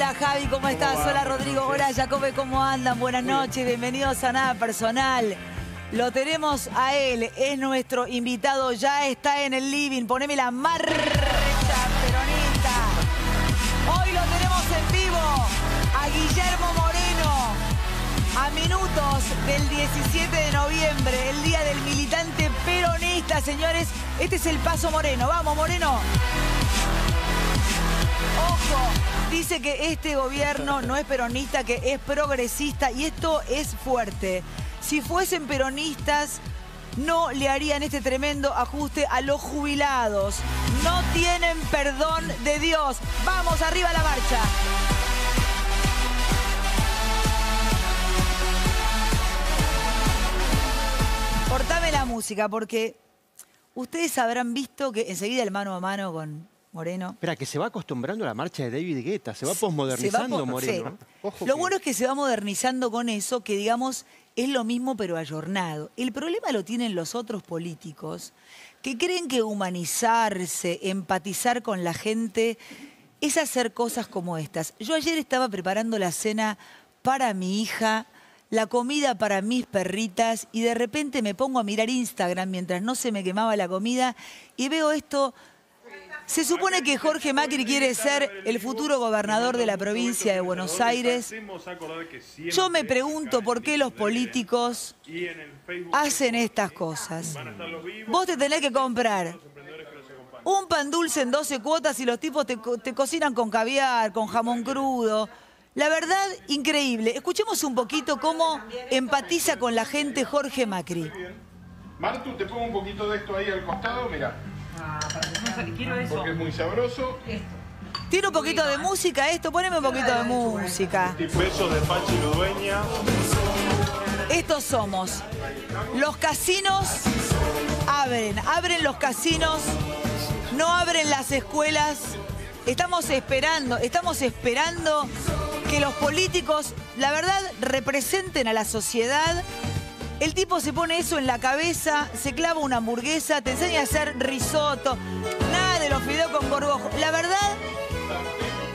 Hola Javi, ¿cómo estás? Hola Rodrigo, hola Jacobe, ¿cómo andan? Buenas noches, bienvenidos a Nada Personal. Lo tenemos a él, es nuestro invitado, ya está en el living. Poneme la marcha, peronista. Hoy lo tenemos en vivo a Guillermo Moreno, a minutos del 17 de noviembre, el día del militante peronista, señores. Este es el paso Moreno, vamos Moreno. Ojo, dice que este gobierno no es peronista, que es progresista y esto es fuerte. Si fuesen peronistas, no le harían este tremendo ajuste a los jubilados. No tienen perdón de Dios. Vamos, arriba la marcha. Cortame la música porque ustedes habrán visto que enseguida el mano a mano con Moreno. Espera, que se va acostumbrando a la marcha de David Guetta, se va posmodernizando Moreno. lo bueno es que se va modernizando con eso, que digamos es lo mismo pero ayornado. El problema lo tienen los otros políticos que creen que humanizarse, empatizar con la gente es hacer cosas como estas. Yo ayer estaba preparando la cena para mi hija, la comida para mis perritas y de repente me pongo a mirar Instagram mientras no se me quemaba la comida y veo esto se supone que Jorge Macri quiere ser el futuro gobernador de la provincia de Buenos Aires. Yo me pregunto por qué los políticos hacen estas cosas. Vos te tenés que comprar un pan dulce en 12 cuotas y los tipos te, cocinan con caviar, con jamón crudo. La verdad, increíble. Escuchemos un poquito cómo empatiza con la gente Jorge Macri. Martu, te pongo un poquito de esto ahí al costado, mira. Porque es muy sabroso. Tiene un poquito de música esto, poneme un poquito de música. Estos somos. Los casinos abren, abren los casinos, no abren las escuelas. Estamos esperando, estamos esperando que los políticos, la verdad, representen a la sociedad el tipo se pone eso en la cabeza, se clava una hamburguesa, te enseña a hacer risotto, nada de los fideos con borbojo. La verdad,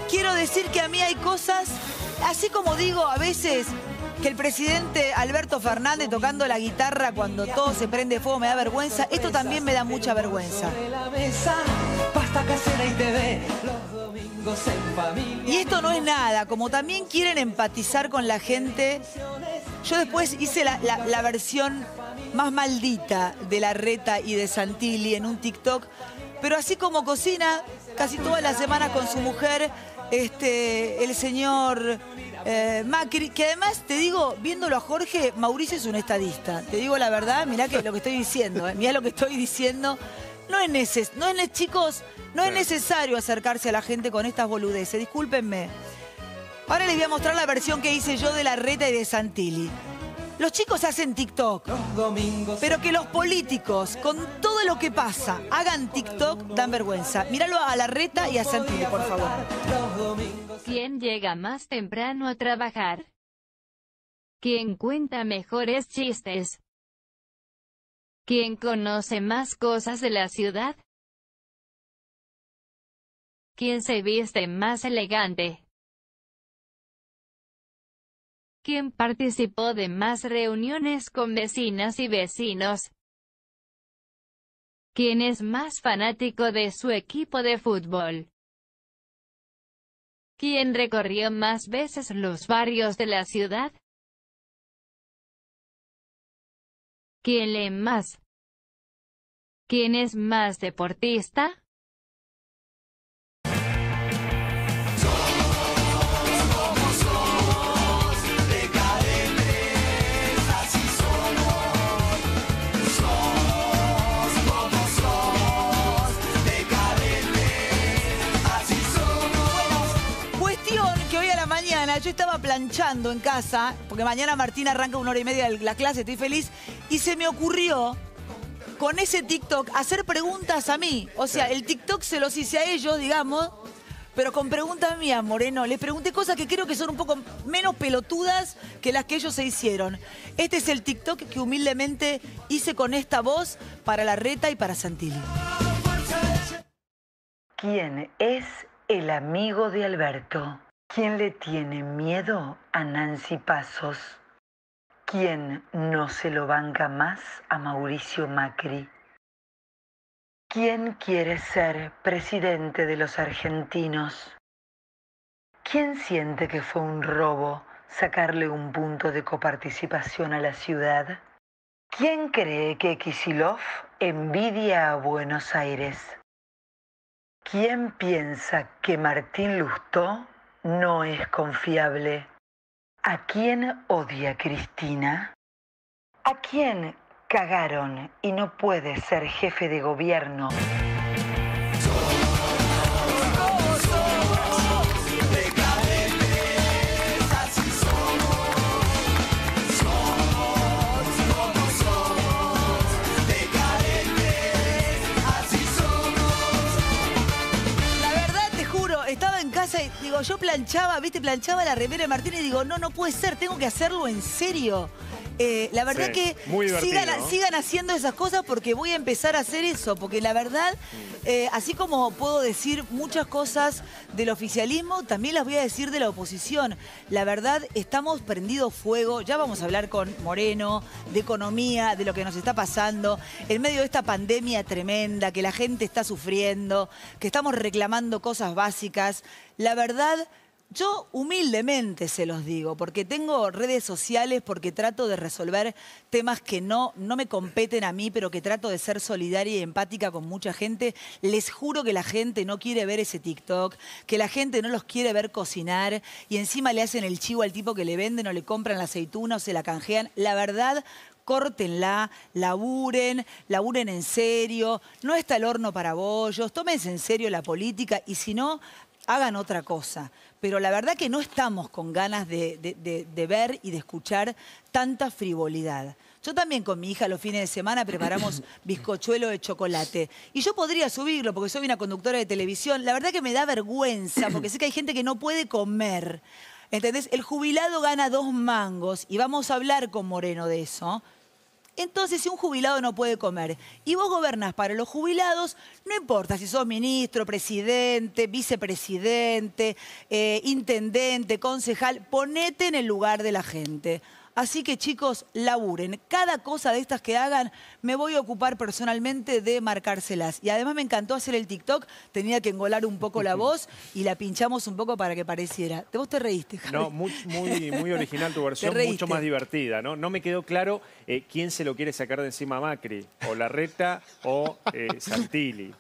quiero decir que a mí hay cosas, así como digo a veces que el presidente Alberto Fernández tocando la guitarra cuando todo se prende fuego me da vergüenza, esto también me da mucha vergüenza. Y esto no es nada, como también quieren empatizar con la gente yo después hice la, la, versión más maldita de la reta y de Santilli en un TikTok. Pero así como cocina casi toda la semana con su mujer, este, el señor eh, Macri, que además te digo, viéndolo a Jorge, Mauricio es un estadista. Te digo la verdad, mirá que lo que estoy diciendo, mira eh, mirá lo que estoy diciendo. No es, neces no chicos, no es necesario acercarse a la gente con estas boludeces, discúlpenme. Ahora les voy a mostrar la versión que hice yo de la reta y de Santilli. Los chicos hacen TikTok, pero que los políticos, con todo lo que pasa, hagan TikTok, dan vergüenza. Míralo a la reta y a Santilli, por favor. ¿Quién llega más temprano a trabajar? ¿Quién cuenta mejores chistes? ¿Quién conoce más cosas de la ciudad? ¿Quién se viste más elegante? ¿Quién participó de más reuniones con vecinas y vecinos, ¿Quién es más fanático de su equipo de fútbol, ¿Quién recorrió más veces los barrios de la ciudad, ¿Quién lee más, ¿Quién es más deportista, yo estaba planchando en casa, porque mañana Martín arranca una hora y media de la clase, estoy feliz, y se me ocurrió con ese TikTok hacer preguntas a mí. O sea, el TikTok se los hice a ellos, digamos, pero con preguntas mías, Moreno. Les pregunté cosas que creo que son un poco menos pelotudas que las que ellos se hicieron. Este es el TikTok que humildemente hice con esta voz para la reta y para Santilli. ¿Quién es el amigo de Alberto? ¿Quién le tiene miedo a Nancy Pasos? ¿Quién no se lo banca más a Mauricio Macri? ¿Quién quiere ser presidente de los argentinos? ¿Quién siente que fue un robo sacarle un punto de coparticipación a la ciudad? ¿Quién cree que Kisilov envidia a Buenos Aires? ¿Quién piensa que Martín Lustó no es confiable. ¿A quién odia Cristina? ¿A quién cagaron y no puede ser jefe de gobierno? yo planchaba, viste, planchaba la remera de Martín y digo, no, no puede ser, tengo que hacerlo en serio. Eh, la verdad que sigan, haciendo esas cosas porque voy a empezar a hacer eso, porque la verdad, eh, así como puedo decir muchas cosas del oficialismo, también las voy a decir de la oposición. La verdad, estamos prendidos fuego, ya vamos a hablar con Moreno, de economía, de lo que nos está pasando, en medio de esta pandemia tremenda, que la gente está sufriendo, que estamos reclamando cosas básicas. La verdad... Yo humildemente se los digo, porque tengo redes sociales, porque trato de resolver temas que no, no me competen a mí, pero que trato de ser solidaria y empática con mucha gente. Les juro que la gente no quiere ver ese TikTok, que la gente no los quiere ver cocinar y encima le hacen el chivo al tipo que le venden o le compran la aceituna o se la canjean. La verdad, córtenla, laburen, laburen en serio, no está el horno para bollos, tómense en serio la política y si no, hagan otra cosa. Pero la verdad que no estamos con ganas de, de, ver y de escuchar tanta frivolidad. Yo también con mi hija los fines de semana preparamos bizcochuelo de chocolate. Y yo podría subirlo porque soy una conductora de televisión. La verdad que me da vergüenza porque sé que hay gente que no puede comer. ¿Entendés? El jubilado gana dos mangos y vamos a hablar con Moreno de eso. Entonces, si un jubilado no puede comer y vos gobernás para los jubilados, no importa si sos ministro, presidente, vicepresidente, eh, intendente, concejal, ponete en el lugar de la gente. Así que chicos, laburen. Cada cosa de estas que hagan, me voy a ocupar personalmente de marcárselas. Y además me encantó hacer el TikTok, tenía que engolar un poco la voz y la pinchamos un poco para que pareciera. ¿Vos te reíste, Javi? No, muy, muy, original tu versión, mucho más divertida. No, no me quedó claro eh, quién se lo quiere sacar de encima a Macri, o Larreta o eh, Santilli.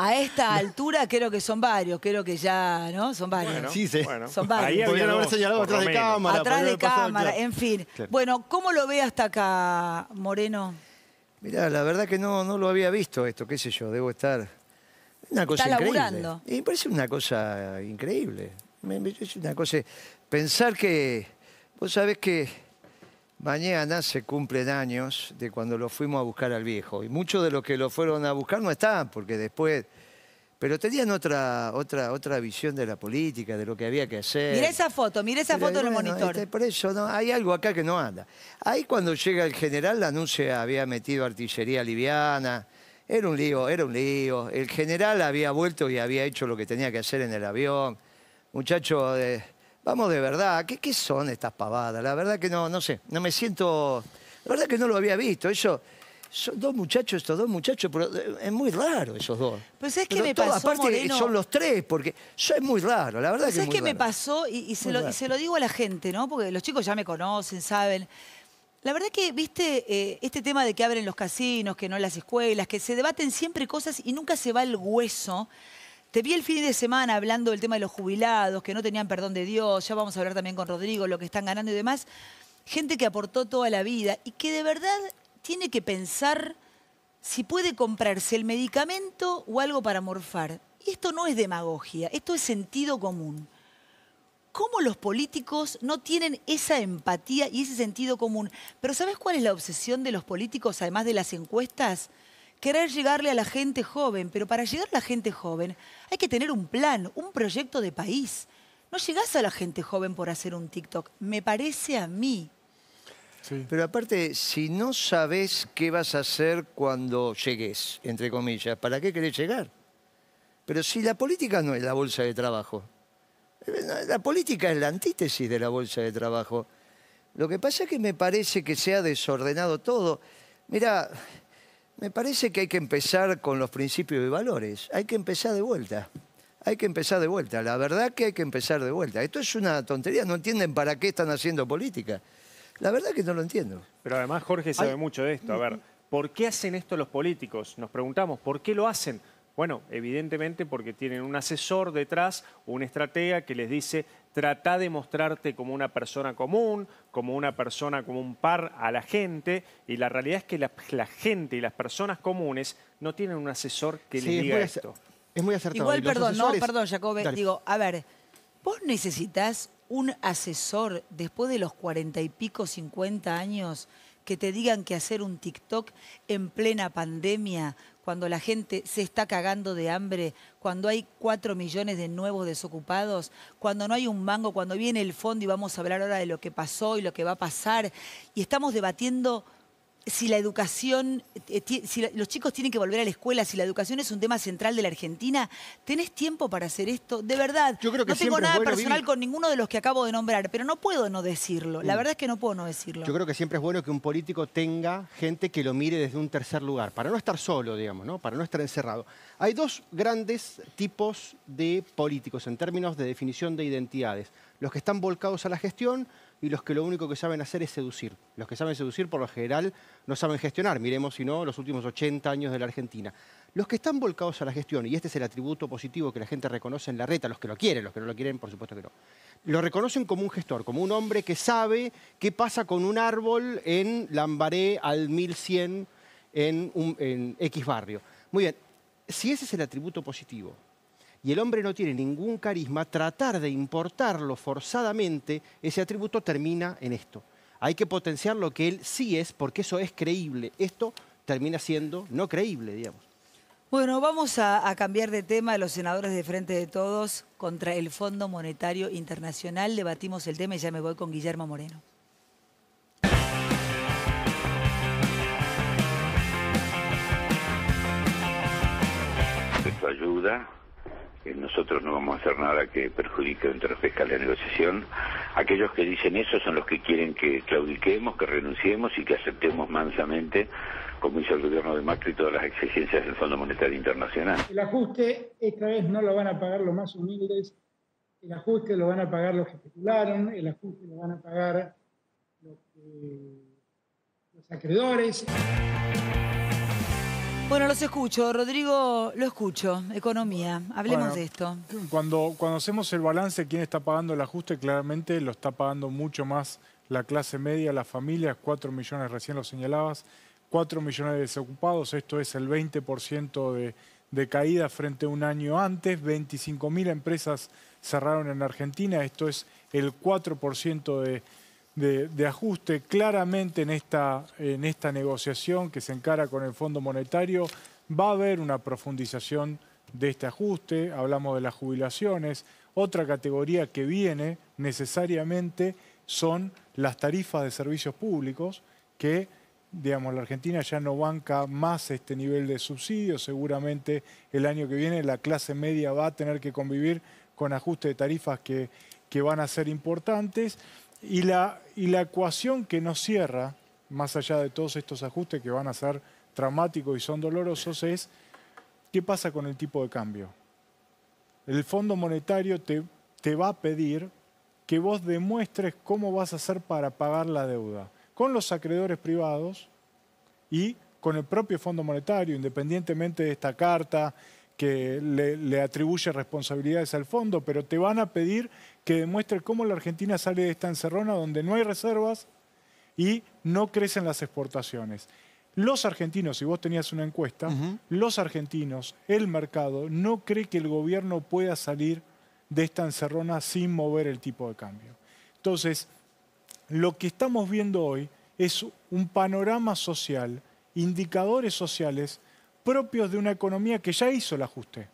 A esta altura creo que son varios, creo que ya, ¿no? Son varios. sí, sí. Son varios. Ahí Podrían haber señalado atrás de cámara. Atrás de cámara, en fin. Bueno, ¿cómo lo ve hasta acá, Moreno? Mirá, la verdad que no, no lo había visto esto, qué sé yo, debo estar... Una cosa increíble. Y me parece una cosa increíble. Me, es una cosa... Pensar que... Vos sabés que Mañana se cumplen años de cuando lo fuimos a buscar al viejo. Y muchos de los que lo fueron a buscar no están, porque después... Pero tenían otra, otra, otra visión de la política, de lo que había que hacer. Miré esa foto, miré esa foto del en el monitor. Este, por eso no, hay algo acá que no anda. Ahí cuando llega el general, la anuncia había metido artillería liviana. Era un lío, era un lío. El general había vuelto y había hecho lo que tenía que hacer en el avión. Muchacho... de eh, Vamos de verdad, ¿qué, son estas pavadas? La verdad que no, no sé, no me siento... La verdad que no lo había visto, eso... Son dos muchachos, estos dos muchachos, pero eh, es muy raro esos dos. Pues es que me pasó, Aparte son los tres, porque eso es muy raro, la verdad pues que es, es que me pasó, y, se lo, se lo, digo a la gente, ¿no? Porque los chicos ya me conocen, saben. La verdad que, viste, eh, este tema de que abren los casinos, que no las escuelas, que se debaten siempre cosas y nunca se va el hueso te vi el fin de semana hablando del tema de los jubilados, que no tenían perdón de Dios, ya vamos a hablar también con Rodrigo, lo que están ganando y demás. Gente que aportó toda la vida y que de verdad tiene que pensar si puede comprarse el medicamento o algo para morfar. Y esto no es demagogia, esto es sentido común. ¿Cómo los políticos no tienen esa empatía y ese sentido común? Pero ¿sabes cuál es la obsesión de los políticos, además de las encuestas? querer llegarle a la gente joven, pero para llegar a la gente joven hay que tener un plan, un proyecto de país. No llegás a la gente joven por hacer un TikTok, me parece a mí. Pero aparte, si no sabes qué vas a hacer cuando llegues, entre comillas, ¿para qué querés llegar? Pero si la política no es la bolsa de trabajo, eh, la política es la antítesis de la bolsa de trabajo. Lo que pasa es que me parece que se ha desordenado todo. Mira, me parece que hay que empezar con los principios y valores. Hay que empezar de vuelta. Hay que empezar de vuelta. La verdad que hay que empezar de vuelta. Esto es una tontería. No entienden para qué están haciendo política. La verdad que no lo entiendo. Pero además Jorge sabe mucho de esto. A ver, ¿por qué hacen esto los políticos? Nos preguntamos, ¿por qué lo hacen? Bueno, evidentemente porque tienen un asesor detrás, un estratega que les dice trata de mostrarte como una persona común, como una persona, como un par a la gente, y la realidad es que la, gente y las personas comunes no tienen un asesor que les diga esto. Es muy acertado. Igual, perdón, perdón, Jacobe, digo, a ver, vos necesitas un asesor después de los cuarenta y pico, cincuenta años, que te digan que hacer un TikTok en plena pandemia cuando la gente se está cagando de hambre, cuando hay cuatro millones de nuevos desocupados, cuando no hay un mango, cuando viene el fondo y vamos a hablar ahora de lo que pasó y lo que va a pasar, y estamos debatiendo si la educación, eh, si los chicos tienen que volver a la escuela, si la educación es un tema central de la Argentina, ¿tenés tiempo para hacer esto? De verdad, Yo creo que no tengo nada personal con ninguno de los que acabo de nombrar, pero no puedo no decirlo. La mm. verdad es que no puedo no decirlo. Yo creo que siempre es bueno que un político tenga gente que lo mire desde un tercer lugar, para no estar solo, digamos, ¿no? para no estar encerrado. Hay dos grandes tipos de políticos en términos de definición de identidades. Los que están volcados a la gestión, y los que lo único que saben hacer es seducir. Los que saben seducir por lo general no saben gestionar, miremos si no los últimos 80 años de la Argentina. Los que están volcados a la gestión, y este es el atributo positivo que la gente reconoce en la reta, los que lo quieren, los que no lo quieren por supuesto que no, lo reconocen como un gestor, como un hombre que sabe qué pasa con un árbol en Lambaré al 1100 en, un, en X barrio. Muy bien, si ese es el atributo positivo y el hombre no tiene ningún carisma, tratar de importarlo forzadamente, ese atributo termina en esto. Hay que potenciar lo que él sí es porque eso es creíble. Esto termina siendo no creíble, digamos. Bueno, vamos a, cambiar de tema. Los senadores de Frente de Todos contra el Fondo Monetario Internacional. Debatimos el tema y ya me voy con Guillermo Moreno. ayuda nosotros no vamos a hacer nada que perjudique o entorpezca la negociación. Aquellos que dicen eso son los que quieren que claudiquemos, que renunciemos y que aceptemos mansamente, como hizo el gobierno de Macri, todas las exigencias del Fondo Monetario Internacional. El ajuste esta vez no lo van a pagar los más humildes, el ajuste lo van a pagar los que especularon, el ajuste lo van a pagar los acreedores. Bueno, los escucho, Rodrigo, lo escucho. Economía, hablemos de esto. Cuando, cuando hacemos el balance, quién está pagando el ajuste, claramente lo está pagando mucho más la clase media, las familias, 4 millones, recién lo señalabas, 4 millones de desocupados, esto es el 20% de, de caída frente a un año antes, 25.000 empresas cerraron en Argentina, esto es el 4% de de, ajuste claramente en esta, en esta negociación que se encara con el Fondo Monetario. Va a haber una profundización de este ajuste, hablamos de las jubilaciones. Otra categoría que viene necesariamente son las tarifas de servicios públicos, que digamos, la Argentina ya no banca más este nivel de subsidio. Seguramente el año que viene la clase media va a tener que convivir con ajustes de tarifas que, que van a ser importantes. Y la, ecuación que nos cierra, más allá de todos estos ajustes que van a ser traumáticos y son dolorosos, es qué pasa con el tipo de cambio. El Fondo Monetario te, te va a pedir que vos demuestres cómo vas a hacer para pagar la deuda, con los acreedores privados y con el propio Fondo Monetario, independientemente de esta carta que le, atribuye responsabilidades al fondo, pero te van a pedir que demuestre cómo la Argentina sale de esta encerrona donde no hay reservas y no crecen las exportaciones. Los argentinos, si vos tenías una encuesta, los argentinos, el mercado, no cree que el gobierno pueda salir de esta encerrona sin mover el tipo de cambio. Entonces, lo que estamos viendo hoy es un panorama social, indicadores sociales propios de una economía que ya hizo el ajuste,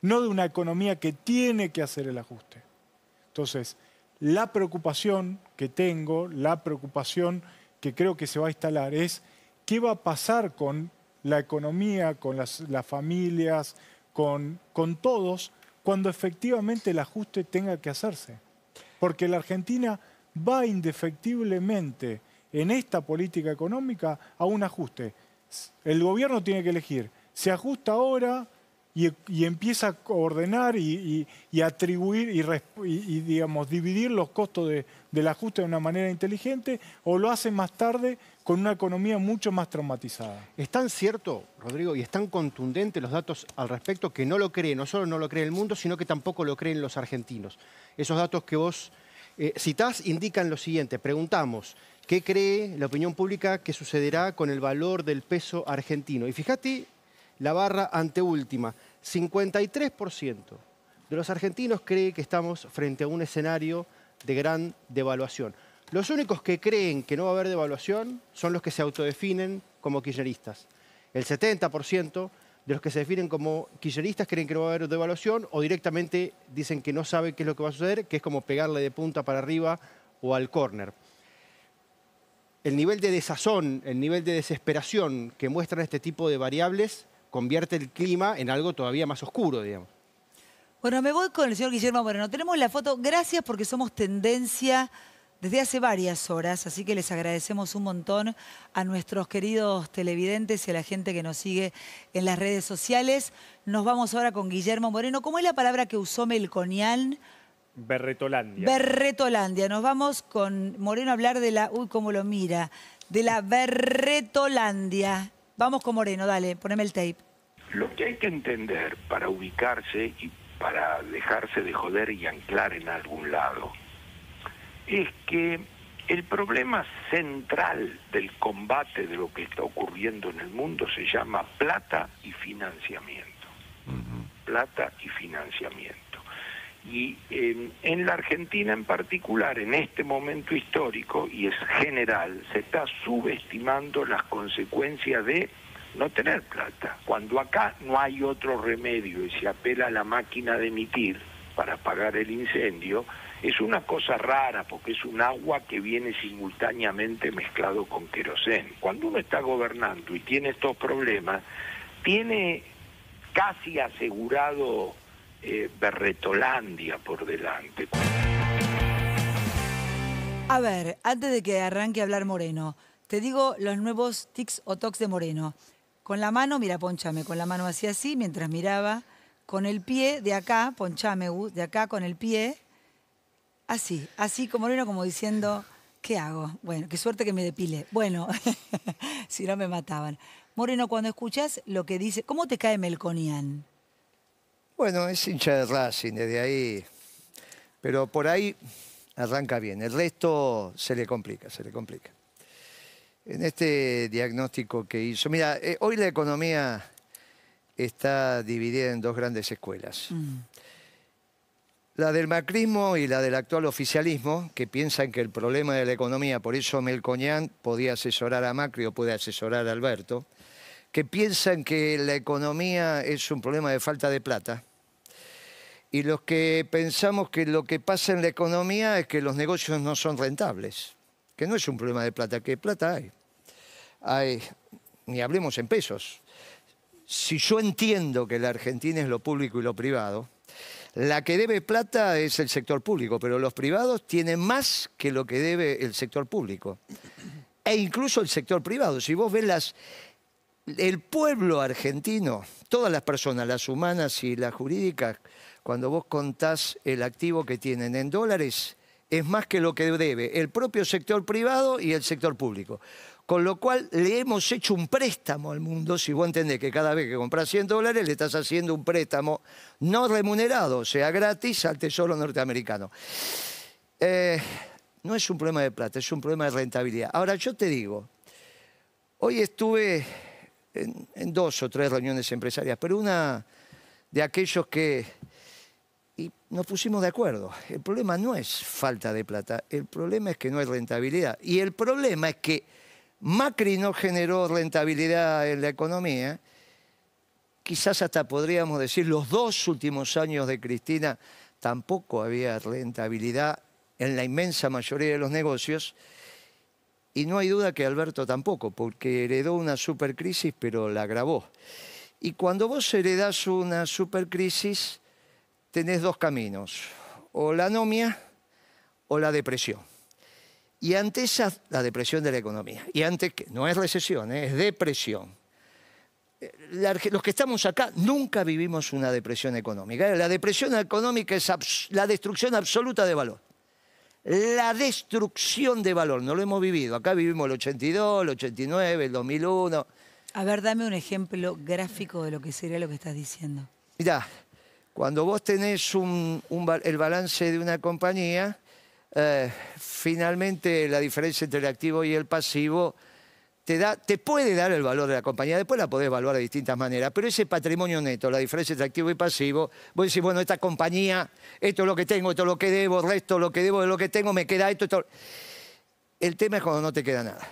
no de una economía que tiene que hacer el ajuste. Entonces, la preocupación que tengo, la preocupación que creo que se va a instalar es qué va a pasar con la economía, con las, familias, con todos, cuando efectivamente el ajuste tenga que hacerse. Porque la Argentina va indefectiblemente en esta política económica a un ajuste el gobierno tiene que elegir, se ajusta ahora y, empieza a ordenar y, atribuir y, digamos, dividir los costos de, del ajuste de una manera inteligente o lo hace más tarde con una economía mucho más traumatizada. Es tan cierto, Rodrigo, y es tan contundente los datos al respecto que no lo cree, no solo no lo cree el mundo, sino que tampoco lo creen los argentinos. Esos datos que vos eh, citás indican lo siguiente, preguntamos, ¿Qué cree la opinión pública que sucederá con el valor del peso argentino? Y fíjate la barra anteúltima, 53% de los argentinos cree que estamos frente a un escenario de gran devaluación. Los únicos que creen que no va a haber devaluación son los que se autodefinen como quilleristas El 70% de los que se definen como quilleristas creen que no va a haber devaluación o directamente dicen que no saben qué es lo que va a suceder, que es como pegarle de punta para arriba o al córner el nivel de desazón, el nivel de desesperación que muestran este tipo de variables convierte el clima en algo todavía más oscuro, digamos. Bueno, me voy con el señor Guillermo Moreno. Tenemos la foto, gracias porque somos tendencia desde hace varias horas, así que les agradecemos un montón a nuestros queridos televidentes y a la gente que nos sigue en las redes sociales. Nos vamos ahora con Guillermo Moreno. ¿Cómo es la palabra que usó Melconial? Berretolandia. Berretolandia. Nos vamos con Moreno a hablar de la... Uy, cómo lo mira. De la Berretolandia. Vamos con Moreno, dale, poneme el tape. Lo que hay que entender para ubicarse y para dejarse de joder y anclar en algún lado es que el problema central del combate de lo que está ocurriendo en el mundo se llama plata y financiamiento. Plata y financiamiento. Y em, en la Argentina en particular, en este momento histórico, y es general, se está subestimando las consecuencias de no tener plata. Cuando acá no hay otro remedio y se apela a la máquina de emitir para pagar el incendio, es una cosa rara porque es un agua que viene simultáneamente mezclado con queroseno Cuando uno está gobernando y tiene estos problemas, tiene casi asegurado eh, berretolandia por delante. A ver, antes de que arranque a hablar Moreno, te digo los nuevos tics o tocs de Moreno. Con la mano, mira, ponchame, con la mano así, así mientras miraba, con el pie de acá, ponchame, de acá con el pie, así, así como Moreno como diciendo, ¿qué hago? Bueno, qué suerte que me depile. Bueno, si no me mataban. Moreno, cuando escuchas lo que dice, ¿cómo te cae Melconian? Bueno, es hincha de Racing, desde ahí. Pero por ahí arranca bien. El resto se le complica, se le complica. En este diagnóstico que hizo, mira, eh, hoy la economía está dividida en dos grandes escuelas. Mm. La del macrismo y la del actual oficialismo, que piensan que el problema de la economía, por eso Melcoñán podía asesorar a Macri o puede asesorar a Alberto, que piensan que la economía es un problema de falta de plata y los que pensamos que lo que pasa en la economía es que los negocios no son rentables, que no es un problema de plata, que plata hay. hay ni hablemos en pesos. Si yo entiendo que la Argentina es lo público y lo privado, la que debe plata es el sector público, pero los privados tienen más que lo que debe el sector público. E incluso el sector privado. Si vos ves el pueblo argentino, todas las personas, las humanas y las jurídicas, cuando vos contás el activo que tienen en dólares, es más que lo que debe el propio sector privado y el sector público. Con lo cual le hemos hecho un préstamo al mundo, si vos entendés que cada vez que compras 100 dólares le estás haciendo un préstamo no remunerado, o sea gratis, al Tesoro norteamericano. Eh, no es un problema de plata, es un problema de rentabilidad. Ahora yo te digo, hoy estuve en, en dos o tres reuniones empresarias, pero una de aquellos que y nos pusimos de acuerdo. El problema no es falta de plata, el problema es que no hay rentabilidad. Y el problema es que Macri no generó rentabilidad en la economía. Quizás hasta podríamos decir los dos últimos años de Cristina tampoco había rentabilidad en la inmensa mayoría de los negocios. Y no hay duda que Alberto tampoco, porque heredó una supercrisis, pero la agravó. Y cuando vos heredás una supercrisis, tenés dos caminos, o la anomia o la depresión. Y ante esa, la depresión de la economía. Y ante, que no es recesión, eh, es depresión. los que estamos acá nunca vivimos una depresión económica. Eh, la depresión económica es la destrucción absoluta de valor. La destrucción de valor, no lo hemos vivido. Acá vivimos el 82, el 89, el 2001. A ver, dame un ejemplo gráfico de lo que sería lo que estás diciendo. Mirá, cuando vos tenés el balance de una compañía, eh, finalmente la diferencia entre el activo y el pasivo te, da, te puede dar el valor de la compañía, después la podés evaluar de distintas maneras, pero ese patrimonio neto, la diferencia entre activo y pasivo, vos decís, bueno, esta compañía, esto es lo que tengo, esto es lo que debo, resto lo que debo de lo que tengo, me queda esto, esto. El tema es cuando no te queda nada.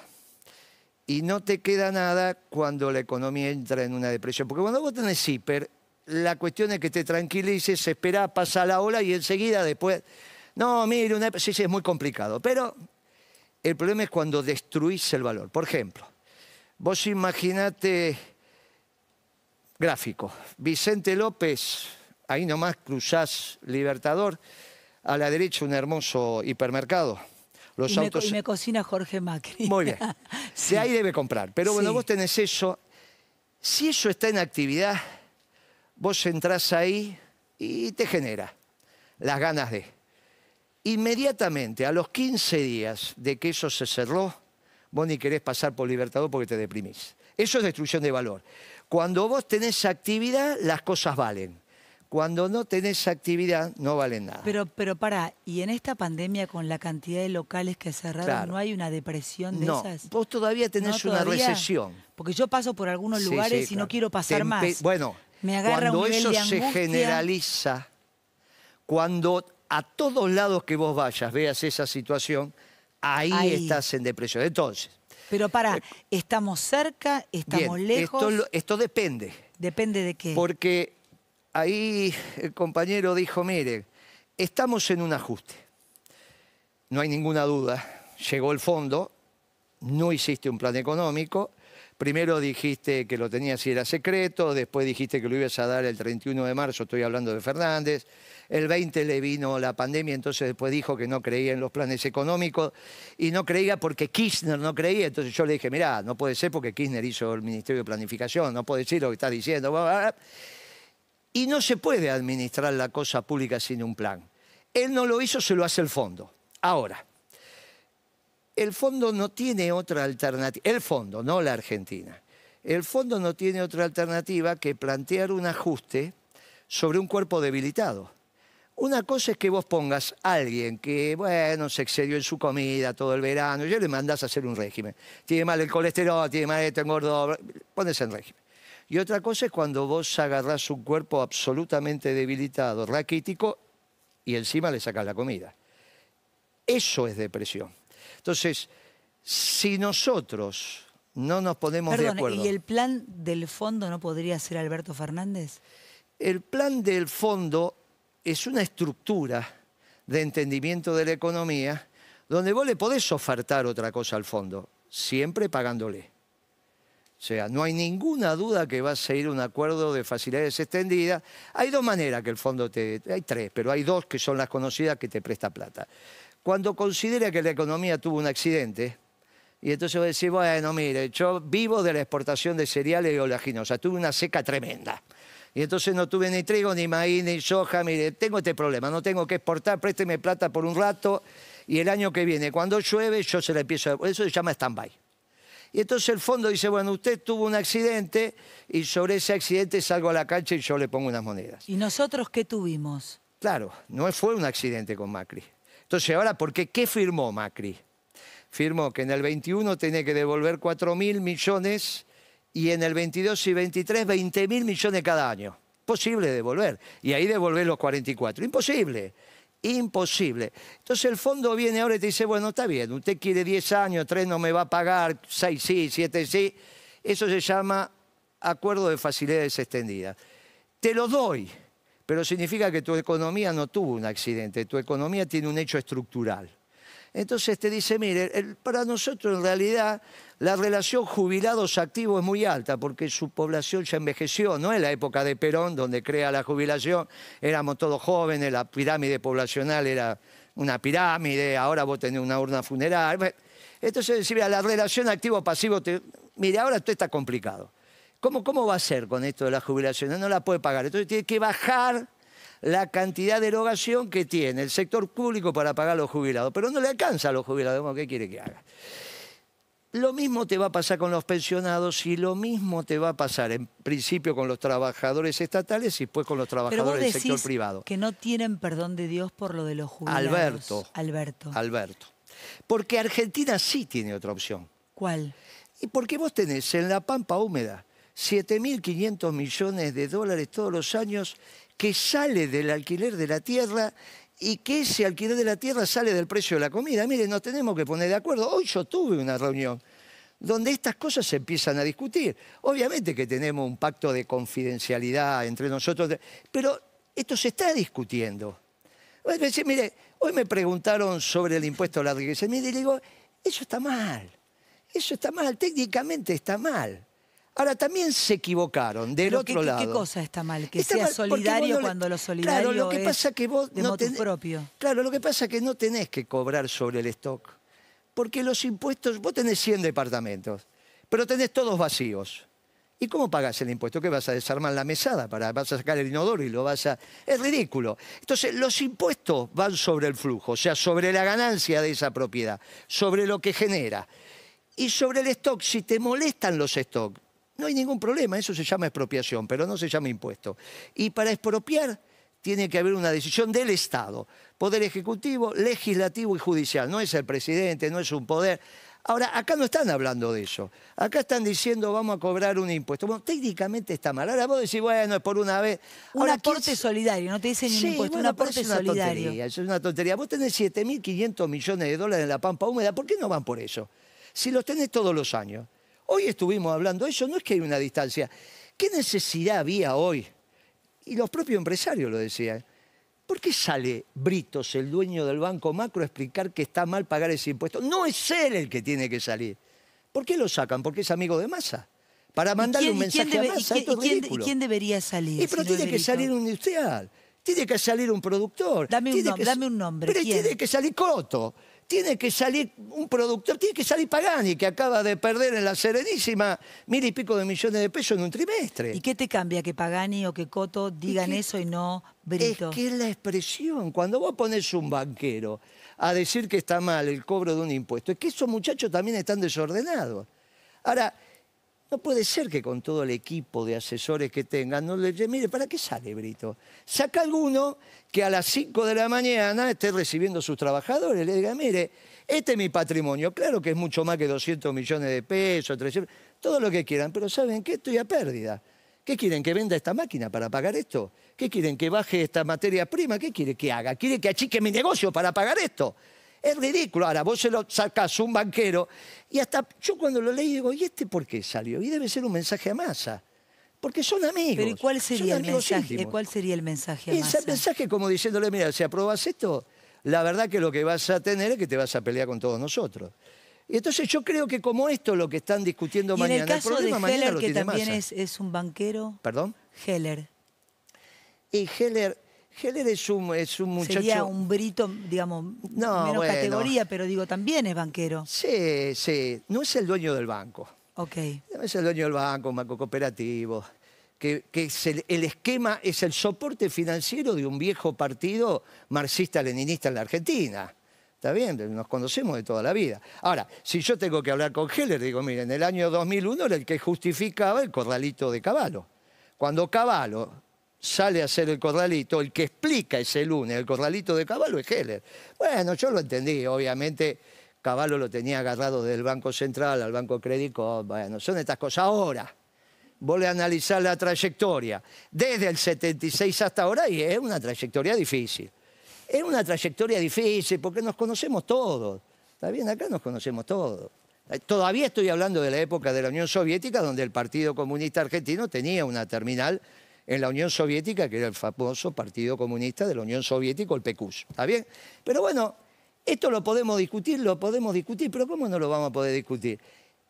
Y no te queda nada cuando la economía entra en una depresión. Porque cuando vos tenés hiper, la cuestión es que te tranquilices, espera, pasa la ola y enseguida después... No, mire, una... sí, sí, es muy complicado, pero el problema es cuando destruís el valor. Por ejemplo, vos imaginate gráfico, Vicente López, ahí nomás cruzás Libertador, a la derecha un hermoso hipermercado. Los autos... me, y cocina Jorge Macri. Muy bien. De ahí debe comprar. Pero bueno, vos tenés eso. Si eso está en actividad, vos entrás ahí y te genera las ganas de. Inmediatamente, a los 15 días de que eso se cerró, vos ni querés pasar por Libertador porque te deprimís. Eso es destrucción de valor. Cuando vos tenés actividad, las cosas valen. Cuando no tenés actividad, no valen nada. Pero, pero para, y en esta pandemia con la cantidad de locales que cerraron, ¿no hay una depresión de no, Vos todavía tenés una recesión. Porque yo paso por algunos lugares y no quiero pasar más. Bueno, cuando eso se generaliza, cuando a todos lados que vos vayas veas esa situación, ahí, estás en depresión. Entonces. Pero para, eh, ¿estamos cerca? ¿Estamos lejos? Esto, esto depende. ¿Depende de qué? Porque ahí el compañero dijo, mire, estamos en un ajuste. No hay ninguna duda. Llegó el fondo, no hiciste un plan económico, Primero dijiste que lo tenías y era secreto, después dijiste que lo ibas a dar el 31 de marzo, estoy hablando de Fernández, el 20 le vino la pandemia, entonces después dijo que no creía en los planes económicos y no creía porque Kirchner no creía, entonces yo le dije, mirá, no puede ser porque Kirchner hizo el Ministerio de Planificación, no puede decir lo que estás diciendo. Y no se puede administrar la cosa pública sin un plan. Él no lo hizo, se lo hace el fondo. Ahora, el fondo no tiene otra alternativa, el fondo, no la Argentina, el fondo no tiene otra alternativa que plantear un ajuste sobre un cuerpo debilitado. Una cosa es que vos pongas a alguien que, bueno, se excedió en su comida todo el verano, y ya le mandás a hacer un régimen. Tiene mal el colesterol, tiene mal esto, engordó, pones en régimen. Y otra cosa es cuando vos agarrás un cuerpo absolutamente debilitado, raquítico, y encima le sacas la comida. Eso es depresión. Entonces, si nosotros no nos ponemos de acuerdo... ¿Y el plan del fondo no podría ser Alberto Fernández? El plan del fondo es una estructura de entendimiento de la economía donde vos le podés ofertar otra cosa al fondo, siempre pagándole. O sea, no hay ninguna duda que va a seguir un acuerdo de facilidades extendidas. Hay dos maneras que el fondo te... Hay tres, pero hay dos que son las conocidas que te presta plata cuando considera que la economía tuvo un accidente, y entonces va a decir, bueno, mire, yo vivo de la exportación de cereales y oleaginosas, tuve una seca tremenda. Y entonces no tuve ni trigo, ni maíz, ni soja, mire, tengo este problema, no tengo que exportar, présteme plata por un rato y el año que viene, cuando llueve, yo se la empiezo a... Eso se llama stand-by. Y entonces el fondo dice, bueno, usted tuvo un accidente y sobre ese accidente salgo a la cancha y yo le pongo unas monedas. ¿Y nosotros qué tuvimos? Claro, no fue un accidente con Macri. Entonces, ahora, ¿por qué? ¿Qué firmó Macri? Firmó que en el 21 tiene que devolver 4 mil millones y en el 22 y 23 20 mil millones cada año. Posible devolver. Y ahí devolver los 44. Imposible. Imposible. Entonces el fondo viene ahora y te dice, bueno, está bien, usted quiere 10 años, 3 no me va a pagar, 6 sí, 7 sí. Eso se llama acuerdo de facilidades extendidas. Te lo doy pero significa que tu economía no tuvo un accidente, tu economía tiene un hecho estructural. Entonces te dice, mire, para nosotros en realidad la relación jubilados-activos es muy alta porque su población ya envejeció, no es la época de Perón donde crea la jubilación, éramos todos jóvenes, la pirámide poblacional era una pirámide, ahora vos tenés una urna funeraria. Entonces, dice mira, la relación activo-pasivo, mire, ahora esto está complicado. ¿Cómo, va a ser con esto de las jubilaciones? No la puede pagar. Entonces tiene que bajar la cantidad de erogación que tiene el sector público para pagar a los jubilados. Pero no le alcanza a los jubilados, ¿qué quiere que haga? Lo mismo te va a pasar con los pensionados y lo mismo te va a pasar en principio con los trabajadores estatales y después con los trabajadores del sector privado. Que no tienen perdón de Dios por lo de los jubilados. Alberto. Alberto. Alberto. Porque Argentina sí tiene otra opción. ¿Cuál? Y porque vos tenés en la pampa húmeda 7.500 millones de dólares todos los años que sale del alquiler de la tierra y que ese alquiler de la tierra sale del precio de la comida. Mire, nos tenemos que poner de acuerdo. Hoy yo tuve una reunión donde estas cosas se empiezan a discutir. Obviamente que tenemos un pacto de confidencialidad entre nosotros, pero esto se está discutiendo. hoy me preguntaron sobre el impuesto a la riqueza. Mire, digo, eso está mal. Eso está mal, técnicamente está mal. Ahora, también se equivocaron del otro lado. ¿Qué cosa está mal? Que sea solidario cuando lo solidario claro, lo que pasa que vos no propio. Claro, lo que pasa es que no tenés que cobrar sobre el stock. Porque los impuestos, vos tenés 100 departamentos, pero tenés todos vacíos. ¿Y cómo pagás el impuesto? que vas a desarmar la mesada? Para, ¿Vas a sacar el inodoro y lo vas a...? Es ridículo. Entonces, los impuestos van sobre el flujo, o sea, sobre la ganancia de esa propiedad, sobre lo que genera. Y sobre el stock, si te molestan los stocks, no hay ningún problema, eso se llama expropiación, pero no se llama impuesto. Y para expropiar tiene que haber una decisión del Estado, poder ejecutivo, legislativo y judicial. No es el presidente, no es un poder. Ahora, acá no están hablando de eso. Acá están diciendo vamos a cobrar un impuesto. Bueno, técnicamente está mal. Ahora vos decís, bueno, es por una vez. Un aporte solidario, no te dicen un impuesto, un aporte es una solidario. Tontería, eso es una tontería. Vos tenés 7.500 millones de dólares en la pampa húmeda, ¿por qué no van por eso? Si los tenés todos los años. Hoy estuvimos hablando de eso, no es que hay una distancia. ¿Qué necesidad había hoy? Y los propios empresarios lo decían. ¿Por qué sale Britos, el dueño del Banco Macro, a explicar que está mal pagar ese impuesto? No es él el que tiene que salir. ¿Por qué lo sacan? Porque es amigo de Massa, para mandarle un mensaje a Massa. Y quién, debería salir? pero tiene que salir un industrial, tiene que salir un productor. Dame un, nombre. Pero tiene que salir Coto, tiene que salir un productor, tiene que salir Pagani, que acaba de perder en la Serenísima mil y pico de millones de pesos en un trimestre. ¿Y qué te cambia que Pagani o que Coto digan eso y no Brito? Es que es la expresión. Cuando vos pones un banquero a decir que está mal el cobro de un impuesto, es que esos muchachos también están desordenados. Ahora, no puede ser que con todo el equipo de asesores que tengan, no le mire, ¿para qué sale Brito? Saca alguno que a las 5 de la mañana esté recibiendo a sus trabajadores, le diga, mire, este es mi patrimonio, claro que es mucho más que 200 millones de pesos, 300, todo lo que quieran, pero ¿saben qué? Estoy a pérdida. ¿Qué quieren? ¿Que venda esta máquina para pagar esto? ¿Qué quieren? ¿Que baje esta materia prima? ¿Qué quiere que haga? ¿Quiere que achique mi negocio para pagar esto? Es ridículo. Ahora, vos se lo sacás un banquero y hasta yo cuando lo leí digo, ¿y este por qué salió? Y debe ser un mensaje a masa. Porque son amigos. Pero ¿y cuál sería, el mensaje, cuál sería el mensaje a masa? Ese mensaje como diciéndole, mira, si aprobas esto, la verdad que lo que vas a tener es que te vas a pelear con todos nosotros. Y entonces yo creo que como esto lo que están discutiendo mañana, en el, caso de Heller, que también es, es, un banquero. ¿Perdón? Heller. Y Heller, Heller es un, es un muchacho... Sería un brito, digamos, menos categoría, pero digo, también es banquero. Sí, sí. No es el dueño del banco. Ok. No es el dueño del banco, un banco cooperativo. Que, que es el, esquema es el soporte financiero de un viejo partido marxista-leninista en la Argentina. Está bien, nos conocemos de toda la vida. Ahora, si yo tengo que hablar con Heller, digo, mire, en el año 2001 era el que justificaba el corralito de Caballo. Cuando Caballo sale a hacer el corralito, el que explica ese lunes el corralito de Caballo es Heller. Bueno, yo lo entendí, obviamente Caballo lo tenía agarrado del Banco Central al Banco Crédito, bueno, son estas cosas. Ahora, vuelve a analizar la trayectoria desde el 76 hasta ahora y es una trayectoria difícil. Es una trayectoria difícil porque nos conocemos todos. Está bien, acá nos conocemos todos. Todavía estoy hablando de la época de la Unión Soviética donde el Partido Comunista Argentino tenía una terminal en la Unión Soviética, que era el famoso Partido Comunista de la Unión Soviética, el PECUS. ¿Está bien? Pero bueno, esto lo podemos discutir, lo podemos discutir, pero ¿cómo no lo vamos a poder discutir?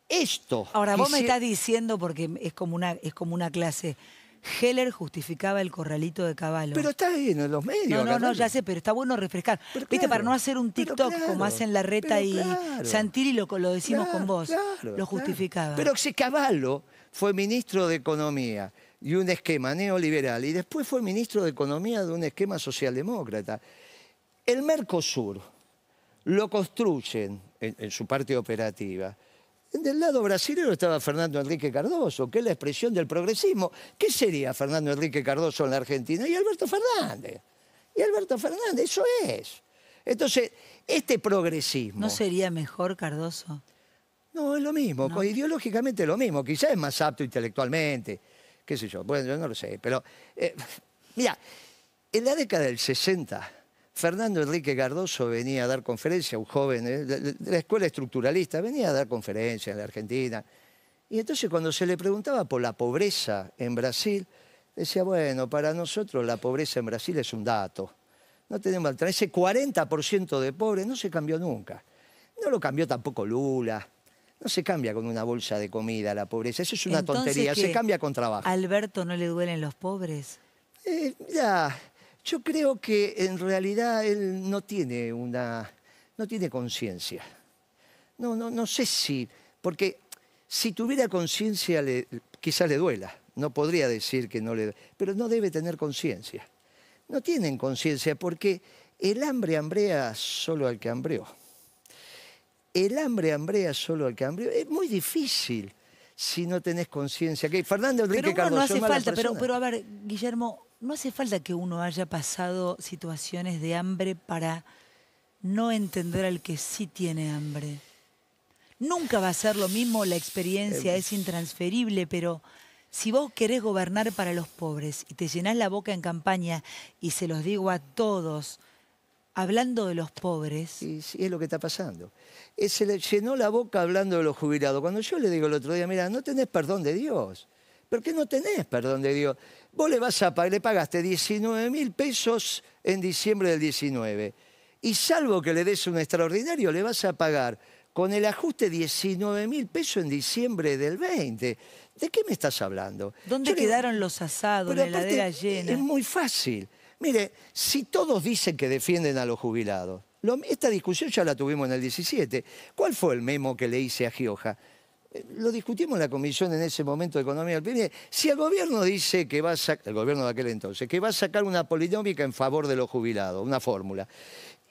Esto. Ahora, vos me estás diciendo, porque es como una, es como una clase. Heller justificaba el corralito de caballo. Pero está bien en los medios. No, no, no, ya sé, pero está bueno refrescar. Viste, para no hacer un TikTok como hacen la reta y claro, Santilli, lo, decimos con vos. lo justificaba. Pero ese caballo fue ministro de Economía y un esquema neoliberal y después fue ministro de Economía de un esquema socialdemócrata. El Mercosur lo construyen en, su parte operativa. Del lado brasileño estaba Fernando Enrique Cardoso, que es la expresión del progresismo. ¿Qué sería Fernando Enrique Cardoso en la Argentina? Y Alberto Fernández. Y Alberto Fernández, eso es. Entonces, este progresismo... ¿No sería mejor Cardoso? No, es lo mismo, ideológicamente es lo mismo, quizás es más apto intelectualmente, qué sé yo, bueno, yo no lo sé, pero eh, mira, en la década del 60, Fernando Enrique Cardoso venía a dar conferencia, un joven eh, de la escuela estructuralista, venía a dar conferencia en la Argentina. Y entonces cuando se le preguntaba por la pobreza en Brasil, decía, bueno, para nosotros la pobreza en Brasil es un dato. No tenemos Ese 40% de pobres no se cambió nunca. No lo cambió tampoco Lula, no se cambia con una bolsa de comida la pobreza, eso es una tontería, se cambia con trabajo. Alberto no le duelen los pobres? Eh, ya, yo creo que en realidad él no tiene una, no tiene conciencia. No, no, no sé si, porque si tuviera conciencia quizás le duela, no podría decir que no le duela, pero no debe tener conciencia. No tienen conciencia porque el hambre hambrea solo al que hambreó el hambre hambrea solo al que hambrea. Es muy difícil si no tenés conciencia. Que Fernando no hace falta, pero, pero a ver, Guillermo, no hace falta que uno haya pasado situaciones de hambre para no entender al que sí tiene hambre. Nunca va a ser lo mismo, la experiencia eh, es intransferible, pero si vos querés gobernar para los pobres y te llenás la boca en campaña, y se los digo a todos, hablando de los pobres. Y, sí, es lo que está pasando. Eh, se le llenó la boca hablando de los jubilados. Cuando yo le digo el otro día, mira, no tenés perdón de Dios. ¿Por qué no tenés perdón de Dios? Vos le vas a le pagaste 19 mil pesos en diciembre del 19. Y salvo que le des un extraordinario, le vas a pagar con el ajuste 19 mil pesos en diciembre del 20. ¿De qué me estás hablando? ¿Dónde quedaron los asados, la heladera llena? Es muy fácil. Mire, si todos dicen que defienden a los jubilados, esta discusión ya la tuvimos en el 17. ¿Cuál fue el memo que le hice a Gioja? Eh, lo discutimos en la comisión en ese momento de economía. PIB. si el gobierno dice que va a sacar, el gobierno de aquel entonces, que va a sacar una polinómica en favor de los jubilados, una fórmula,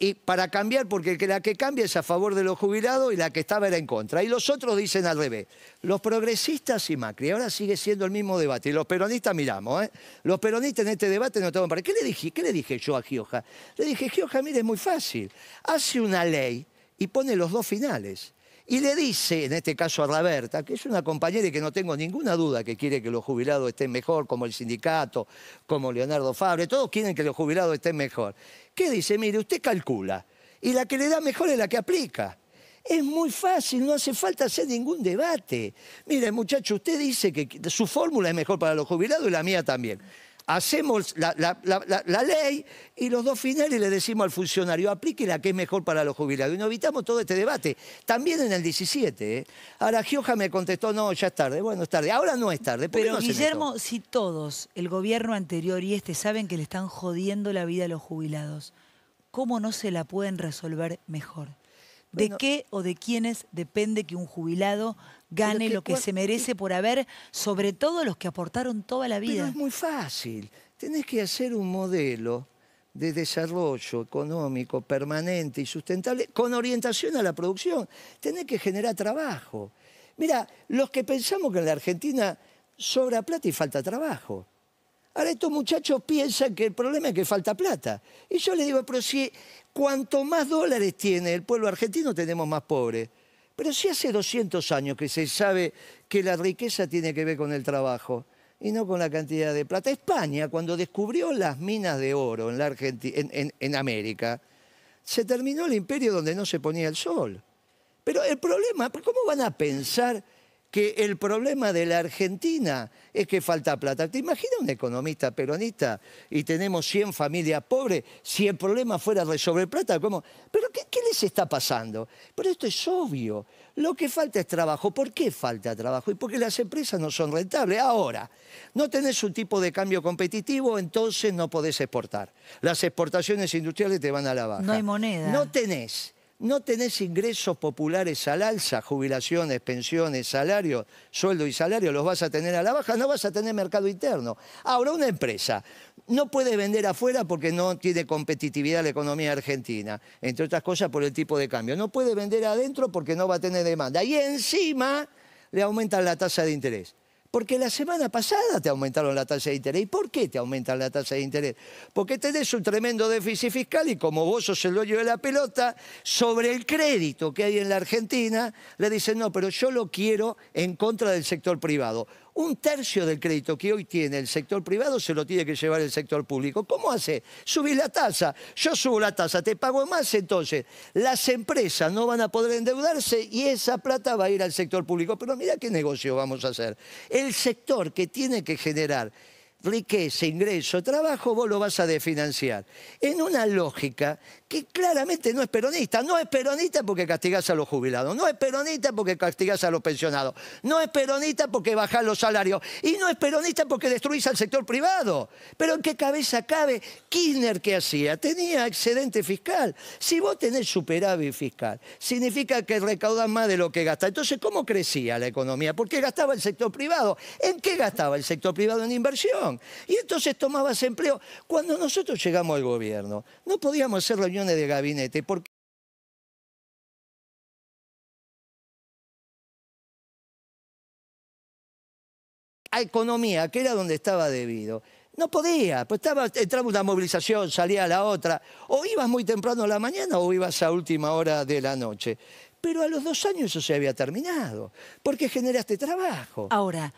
y para cambiar, porque la que cambia es a favor de los jubilados y la que estaba era en contra. Y los otros dicen al revés. Los progresistas y Macri, ahora sigue siendo el mismo debate. Y los peronistas miramos, ¿eh? Los peronistas en este debate no estaban para. ¿Qué le dije, qué le dije yo a Gioja? Le dije, Gioja, mire, es muy fácil. Hace una ley y pone los dos finales. Y le dice, en este caso a Roberta, que es una compañera y que no tengo ninguna duda que quiere que los jubilados estén mejor, como el sindicato, como Leonardo Fabre, todos quieren que los jubilados estén mejor. ¿Qué dice? Mire, usted calcula. Y la que le da mejor es la que aplica. Es muy fácil, no hace falta hacer ningún debate. Mire, muchacho, usted dice que su fórmula es mejor para los jubilados y la mía también hacemos la, ley y los dos finales le decimos al funcionario, aplique la que es mejor para los jubilados. Y no evitamos todo este debate. También en el 17. ¿eh? Ahora Gioja me contestó, no, ya es tarde. Bueno, es tarde. Ahora no es tarde. Pero Guillermo, si todos, el gobierno anterior y este, saben que le están jodiendo la vida a los jubilados, ¿cómo no se la pueden resolver mejor? ¿De qué o de quiénes depende que un jubilado gane lo que se merece por haber, sobre todo los que aportaron toda la vida. Pero es muy fácil. Tenés que hacer un modelo de desarrollo económico permanente y sustentable con orientación a la producción. Tenés que generar trabajo. Mira, los que pensamos que en la Argentina sobra plata y falta trabajo. Ahora estos muchachos piensan que el problema es que falta plata. Y yo les digo, pero si cuanto más dólares tiene el pueblo argentino, tenemos más pobres. Pero si hace 200 años que se sabe que la riqueza tiene que ver con el trabajo y no con la cantidad de plata. España, cuando descubrió las minas de oro en, en América, se terminó el imperio donde no se ponía el sol. Pero el problema, ¿cómo van a pensar que el problema de la Argentina es que falta plata. ¿Te imaginas un economista peronista y tenemos 100 familias pobres? Si el problema fuera resolver plata, ¿cómo? ¿Pero qué, les está pasando? Pero esto es obvio. Lo que falta es trabajo. ¿Por qué falta trabajo? Y porque las empresas no son rentables. Ahora, no tenés un tipo de cambio competitivo, entonces no podés exportar. Las exportaciones industriales te van a la baja. No hay moneda. No tenés no tenés ingresos populares al alza, jubilaciones, pensiones, salarios, sueldo y salario, los vas a tener a la baja, no vas a tener mercado interno. Ahora, una empresa no puede vender afuera porque no tiene competitividad la economía argentina, entre otras cosas por el tipo de cambio. No puede vender adentro porque no va a tener demanda. Y encima le aumentan la tasa de interés. Porque la semana pasada te aumentaron la tasa de interés. ¿Y por qué te aumentan la tasa de interés? Porque tenés un tremendo déficit fiscal y como vos sos el dueño de la pelota, sobre el crédito que hay en la Argentina, le dicen, no, pero yo lo quiero en contra del sector privado. Un tercio del crédito que hoy tiene el sector privado se lo tiene que llevar el sector público. ¿Cómo hace? Subir la tasa. Yo subo la tasa, te pago más, entonces las empresas no van a poder endeudarse y esa plata va a ir al sector público. Pero mira qué negocio vamos a hacer. El sector que tiene que generar riqueza, ingreso, trabajo, vos lo vas a desfinanciar. En una lógica que claramente no es peronista. No es peronista porque castigás a los jubilados. No es peronista porque castigás a los pensionados. No es peronista porque bajás los salarios. Y no es peronista porque destruís al sector privado. Pero ¿en qué cabeza cabe? Kirchner, ¿qué hacía? Tenía excedente fiscal. Si vos tenés superávit fiscal, significa que recaudás más de lo que gastás. Entonces, ¿cómo crecía la economía? Porque gastaba el sector privado. ¿En qué gastaba el sector privado? En inversión. Y entonces tomabas empleo. Cuando nosotros llegamos al gobierno, no podíamos hacer reuniones de gabinete porque... A economía, que era donde estaba debido, no podía, pues estaba, entraba una movilización, salía la otra, o ibas muy temprano a la mañana o ibas a última hora de la noche. Pero a los dos años eso se había terminado, porque generaste trabajo. Ahora,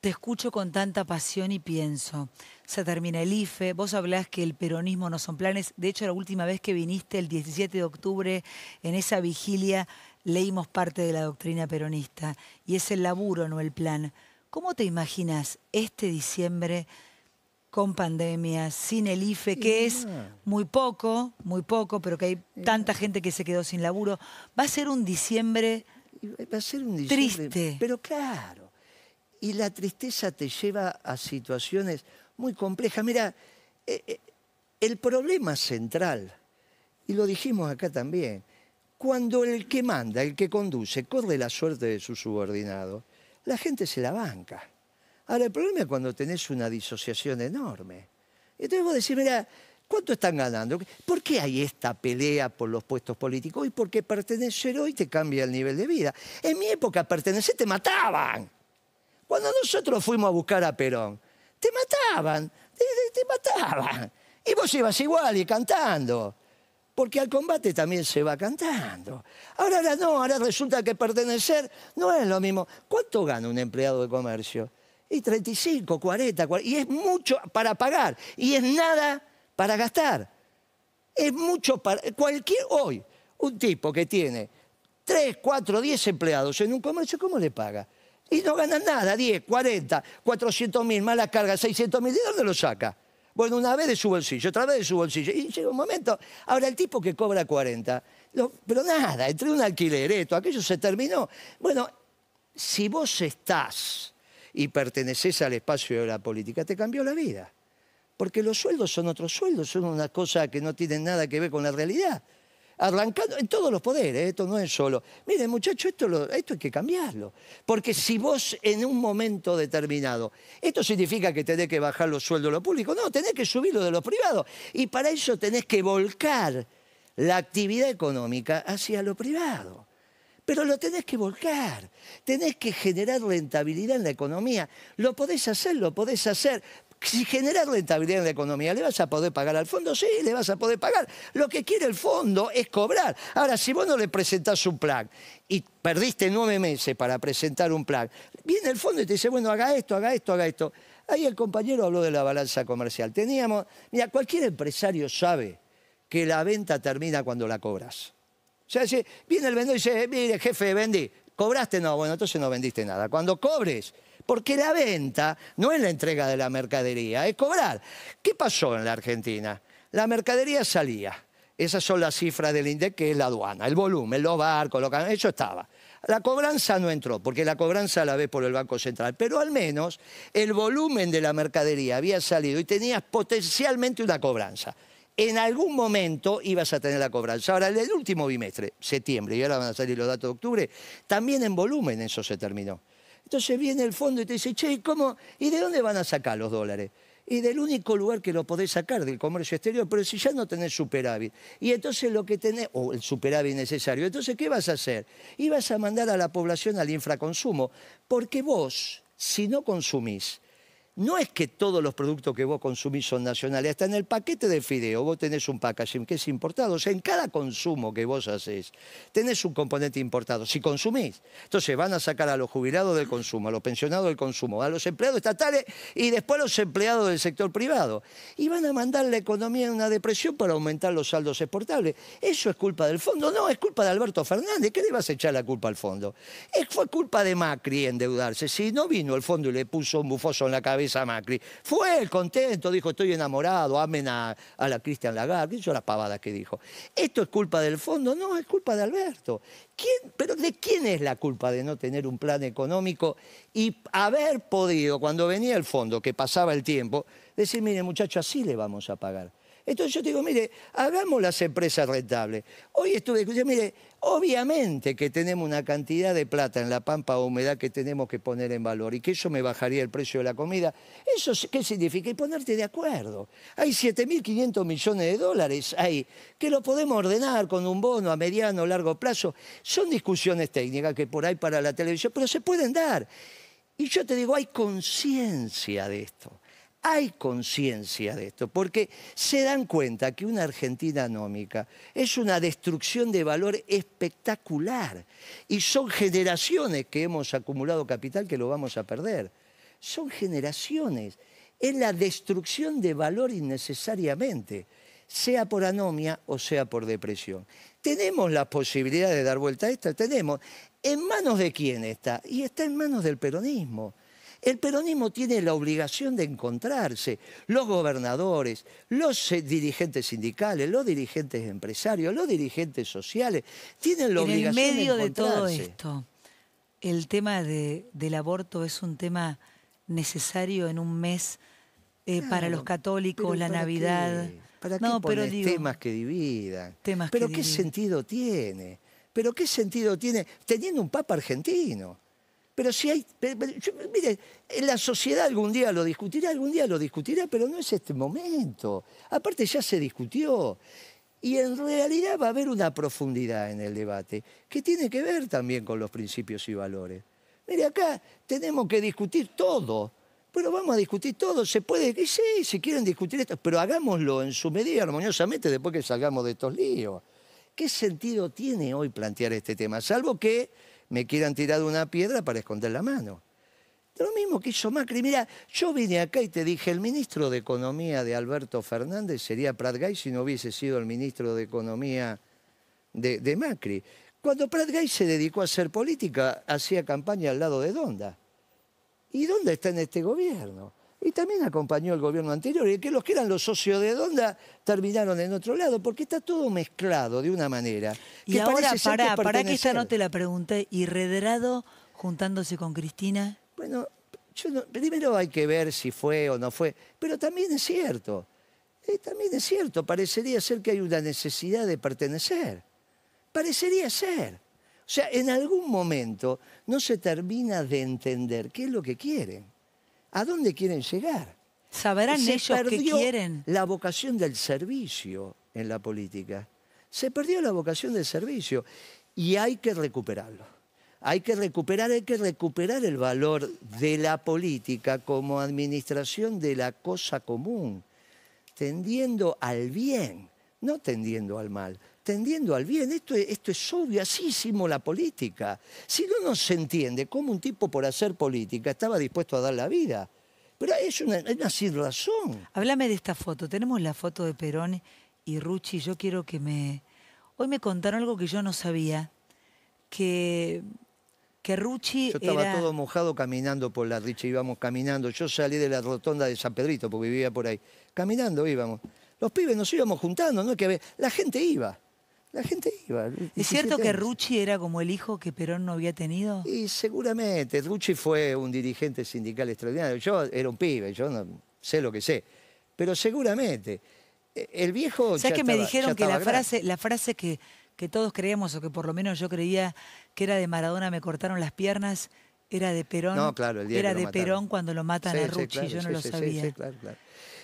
te escucho con tanta pasión y pienso, se termina el IFE, vos hablás que el peronismo no son planes, de hecho la última vez que viniste, el 17 de octubre, en esa vigilia, leímos parte de la doctrina peronista, y es el laburo, no el plan. ¿Cómo te imaginas este diciembre con pandemia, sin el IFE, que es muy poco, muy poco, pero que hay tanta gente que se quedó sin laburo? Va a ser un diciembre... Va a ser un Triste. Pero claro y la tristeza te lleva a situaciones muy complejas. Mira, eh, eh, el problema central, y lo dijimos acá también, cuando el que manda, el que conduce, corre la suerte de su subordinado, la gente se la banca. Ahora, el problema es cuando tenés una disociación enorme. Entonces vos decís, mira, ¿cuánto están ganando? ¿Por qué hay esta pelea por los puestos políticos? Y porque pertenecer hoy te cambia el nivel de vida. En mi época pertenecer te mataban. Cuando nosotros fuimos a buscar a Perón, te mataban, te, mataban. Y vos ibas igual y cantando. Porque al combate también se va cantando. Ahora, ahora no, ahora resulta que pertenecer no es lo mismo. ¿Cuánto gana un empleado de comercio? Y 35, 40, 40 y es mucho para pagar, y es nada para gastar. Es mucho para. Cualquier. Hoy, un tipo que tiene 3, 4, 10 empleados en un comercio, ¿cómo le paga? Y no ganan nada, 10, 40, 400 mil, mala carga, 600 mil, ¿de dónde lo saca? Bueno, una vez de su bolsillo, otra vez de su bolsillo. Y llega un momento, ahora el tipo que cobra 40, pero nada, entre un alquiler, esto, aquello se terminó. Bueno, si vos estás y perteneces al espacio de la política, te cambió la vida. Porque los sueldos son otros sueldos, son unas cosas que no tienen nada que ver con la realidad arrancando en todos los poderes, esto no es solo. Mire, muchachos, esto, esto hay que cambiarlo. Porque si vos en un momento determinado, esto significa que tenés que bajar los sueldos de lo públicos, no, tenés que subir los de lo privado, Y para eso tenés que volcar la actividad económica hacia lo privado. Pero lo tenés que volcar, tenés que generar rentabilidad en la economía. Lo podés hacer, lo podés hacer, si generas rentabilidad en la economía, ¿le vas a poder pagar al fondo? Sí, le vas a poder pagar. Lo que quiere el fondo es cobrar. Ahora, si vos no le presentás un plan y perdiste nueve meses para presentar un plan, viene el fondo y te dice, bueno, haga esto, haga esto, haga esto. Ahí el compañero habló de la balanza comercial. Teníamos, mira, cualquier empresario sabe que la venta termina cuando la cobras. O sea, viene el vendedor y dice, eh, mire, jefe, vendí. ¿Cobraste? No, bueno, entonces no vendiste nada. Cuando cobres, porque la venta no es la entrega de la mercadería, es cobrar. ¿Qué pasó en la Argentina? La mercadería salía. Esas son las cifras del INDEC, que es la aduana, el volumen, los barcos, lo que eso estaba. La cobranza no entró, porque la cobranza la ves por el Banco Central, pero al menos el volumen de la mercadería había salido y tenías potencialmente una cobranza. En algún momento ibas a tener la cobranza. Ahora, en el último bimestre, septiembre, y ahora van a salir los datos de octubre, también en volumen eso se terminó. Entonces viene el fondo y te dice, ¿cómo? ¿Y de dónde van a sacar los dólares? y del único lugar que lo podés sacar, del comercio exterior, pero si ya no tenés superávit, y entonces lo que tenés, o el superávit necesario, entonces ¿qué vas a hacer? Y vas a mandar a la población al infraconsumo, porque vos, si no consumís, no es que todos los productos que vos consumís son nacionales, hasta en el paquete de fideo vos tenés un packaging que es importado, o sea, en cada consumo que vos haces tenés un componente importado, si consumís. Entonces van a sacar a los jubilados del consumo, a los pensionados del consumo, a los empleados estatales y después a los empleados del sector privado. Y van a mandar la economía en una depresión para aumentar los saldos exportables. ¿Eso es culpa del fondo? No, es culpa de Alberto Fernández. ¿Qué le vas a echar la culpa al fondo? fue culpa de Macri endeudarse. Si no vino el fondo y le puso un bufoso en la cabeza, a Fue el contento, dijo, estoy enamorado, amen a, la Cristian Lagarde, Yo la pavada que dijo. ¿Esto es culpa del fondo? No, es culpa de Alberto. ¿Quién, ¿Pero de quién es la culpa de no tener un plan económico y haber podido, cuando venía el fondo, que pasaba el tiempo, decir, mire muchacho, así le vamos a pagar? Entonces yo te digo, mire, hagamos las empresas rentables. Hoy estuve mire, obviamente que tenemos una cantidad de plata en la pampa o humedad que tenemos que poner en valor y que eso me bajaría el precio de la comida. ¿Eso qué significa? Y ponerte de acuerdo. Hay 7.500 millones de dólares ahí que lo podemos ordenar con un bono a mediano o largo plazo. Son discusiones técnicas que por ahí para la televisión, pero se pueden dar. Y yo te digo, hay conciencia de esto hay conciencia de esto, porque se dan cuenta que una Argentina anómica es una destrucción de valor espectacular y son generaciones que hemos acumulado capital que lo vamos a perder. Son generaciones. Es la destrucción de valor innecesariamente, sea por anomia o sea por depresión. Tenemos la posibilidad de dar vuelta a esto, tenemos. ¿En manos de quién está? Y está en manos del peronismo. El peronismo tiene la obligación de encontrarse. Los gobernadores, los eh, dirigentes sindicales, los dirigentes empresarios, los dirigentes sociales, tienen la obligación de encontrarse. En el medio de todo esto, el tema del aborto es un tema necesario en un mes eh, para los católicos, la Navidad. ¿Para qué no, pero temas que dividan? ¿Pero qué sentido tiene? ¿Pero qué sentido tiene teniendo un Papa argentino? Pero si hay. mire, en la sociedad algún día lo discutirá, algún día lo discutirá, pero no es este momento. Aparte, ya se discutió. Y en realidad va a haber una profundidad en el debate que tiene que ver también con los principios y valores. Mire, acá tenemos que discutir todo. Pero vamos a discutir todo, se puede, y sí, si quieren discutir esto, pero hagámoslo en su medida armoniosamente después que salgamos de estos líos. ¿Qué sentido tiene hoy plantear este tema? Salvo que me quieran tirar una piedra para esconder la mano. Lo mismo que hizo Macri. Mira, yo vine acá y te dije, el ministro de Economía de Alberto Fernández sería Pratgay si no hubiese sido el ministro de Economía de, Macri. Cuando Pratgay se dedicó a hacer política, hacía campaña al lado de Donda. ¿Y dónde está en este gobierno? y también acompañó el gobierno anterior, y que los que eran los socios de onda terminaron en otro lado, porque está todo mezclado de una manera. Y ahora, para que, para esta no te la pregunté, ¿y juntándose con Cristina? Bueno, primero hay que ver si fue o no fue, pero también es cierto, eh, también es cierto, parecería ser que hay una necesidad de pertenecer, parecería ser. O sea, en algún momento no se termina de entender qué es lo que quieren. ¿A dónde quieren llegar? ¿Sabrán ellos qué quieren? La vocación del servicio en la política. Se perdió la vocación del servicio y hay que recuperarlo. Hay que recuperar, hay que recuperar el valor de la política como administración de la cosa común, tendiendo al bien, no tendiendo al mal tendiendo al bien. Esto, es obvio, así la política. Si no, nos entiende cómo un tipo por hacer política estaba dispuesto a dar la vida. Pero es una, sin razón. Háblame de esta foto. Tenemos la foto de Perón y Rucci. Yo quiero que me... Hoy me contaron algo que yo no sabía, que que Rucci Yo estaba todo mojado caminando por la Richa, íbamos caminando. Yo salí de la rotonda de San Pedrito porque vivía por ahí. Caminando íbamos. Los pibes nos íbamos juntando, ¿no? Que la gente iba. La gente iba. ¿Es cierto que Rucci era como el hijo que Perón no había tenido? Y seguramente. Rucci fue un dirigente sindical extraordinario. Yo era un pibe, yo sé lo que sé. Pero seguramente. E, el viejo. ¿Sabes que me dijeron que la frase, la frase que, que todos creemos, o que por lo menos yo creía que era de Maradona, me cortaron las piernas, era de Perón. No, claro, el día Era de Perón cuando lo matan a Rucci, yo no lo sabía. Claro, claro.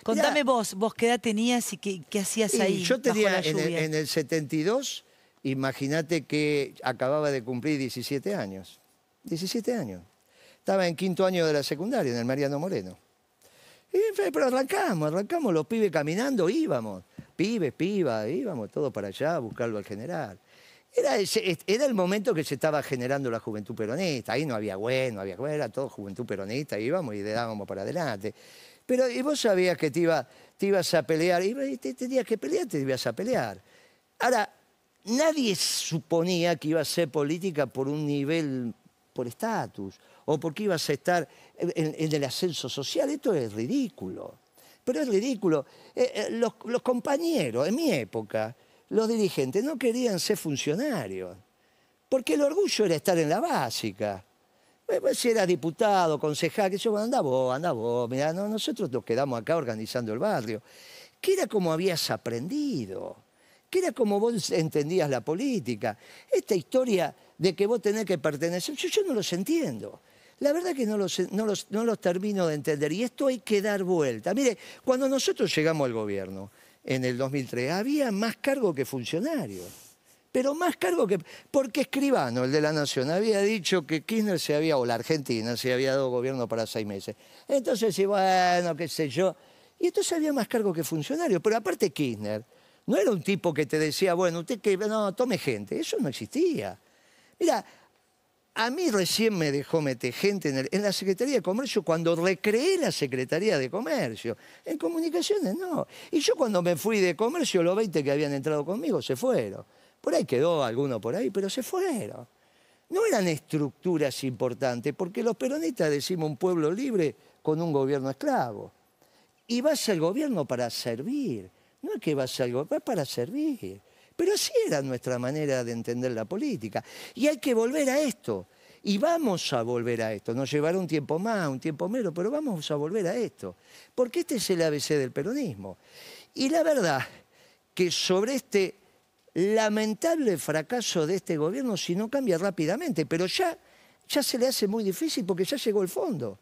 Contame vos, vos qué edad tenías y qué, hacías ahí. Yo tenía bajo En, el, 72, imagínate que acababa de cumplir 17 años. 17 años. Estaba en quinto año de la secundaria, en el Mariano Moreno. Y, pero arrancamos, arrancamos, los pibes caminando, íbamos. Pibes, pibas, íbamos todos para allá a buscarlo al general. Era, el momento que se estaba generando la juventud peronista. Ahí no había bueno, no había güey, era todo juventud peronista, íbamos y le dábamos para adelante. Pero y vos sabías que te, ibas a pelear, y tenías que pelear, te ibas a pelear. Ahora, nadie suponía que iba a ser política por un nivel, por estatus, o porque ibas a estar en, el ascenso social. Esto es ridículo. Pero es ridículo. Eh, eh, los, los compañeros, en mi época, los dirigentes no querían ser funcionarios, porque el orgullo era estar en la básica. Pues, pues, si era diputado, concejal, que yo, bueno, anda vos, anda vos, mirá, nosotros nos quedamos acá organizando el barrio. ¿Qué era como habías aprendido? ¿Qué era como vos entendías la política? Esta historia de que vos tenés que pertenecer, yo, no los entiendo. La verdad que no los, no los termino de entender y esto hay que dar vuelta. Mire, cuando nosotros llegamos al gobierno en el 2003, había más cargo que funcionarios pero más cargo que... Porque Escribano, el de la Nación, había dicho que Kirchner se había, o la Argentina, se había dado gobierno para seis meses. Entonces, y bueno, qué sé yo. Y entonces había más cargo que funcionario Pero aparte Kirchner, no era un tipo que te decía, bueno, usted que, no, tome gente. Eso no existía. Mira, a mí recién me dejó meter gente en, la Secretaría de Comercio cuando recreé la Secretaría de Comercio. En comunicaciones no. Y yo cuando me fui de comercio, los 20 que habían entrado conmigo se fueron. Por ahí quedó alguno por ahí, pero se fueron. No eran estructuras importantes, porque los peronistas decimos un pueblo libre con un gobierno esclavo. Y vas el gobierno para servir, no es que vas al gobierno, para servir. Pero así era nuestra manera de entender la política. Y hay que volver a esto. Y vamos a volver a esto. Nos llevará un tiempo más, un tiempo menos, pero vamos a volver a esto. Porque este es el ABC del peronismo. Y la verdad que sobre este lamentable fracaso de este gobierno si no cambia rápidamente, pero ya, ya se le hace muy difícil porque ya llegó el fondo.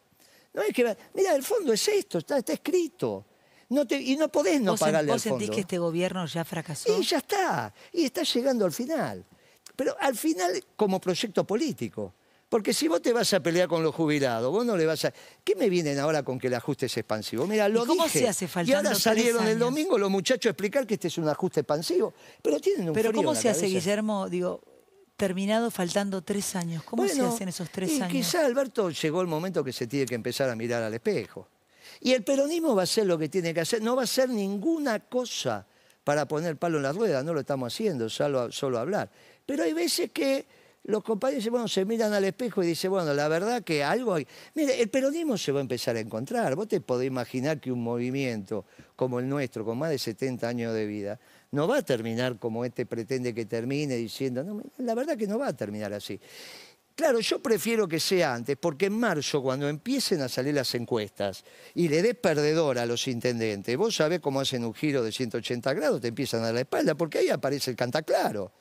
No es que, mira, el fondo es esto, está, escrito. No y no podés no pagarle sentís que este gobierno ya fracasó? Y ya está, y está llegando al final. Pero al final como proyecto político. Porque si vos te vas a pelear con los jubilados, vos no le vas a... ¿Qué me vienen ahora con que el ajuste es expansivo? Mira, lo ¿Y cómo se hace falta? Y ahora salieron el domingo los muchachos a explicar que este es un ajuste expansivo. Pero tienen un Pero ¿cómo se hace, Guillermo? Digo, terminado faltando tres años. ¿Cómo se hacen esos tres y años? Quizá, Alberto, llegó el momento que se tiene que empezar a mirar al espejo. Y el peronismo va a ser lo que tiene que hacer. No va a ser ninguna cosa para poner palo en la rueda. No lo estamos haciendo, solo hablar. Pero hay veces que los compañeros bueno, se miran al espejo y dicen, bueno, la verdad que algo hay. Mire, el peronismo se va a empezar a encontrar. Vos te podés imaginar que un movimiento como el nuestro, con más de 70 años de vida, no va a terminar como este pretende que termine diciendo, la verdad que no va a terminar así. Claro, yo prefiero que sea antes, porque en marzo, cuando empiecen a salir las encuestas y le des perdedor a los intendentes, vos sabés cómo hacen un giro de 180 grados, te empiezan a dar la espalda, porque ahí aparece el cantaclaro.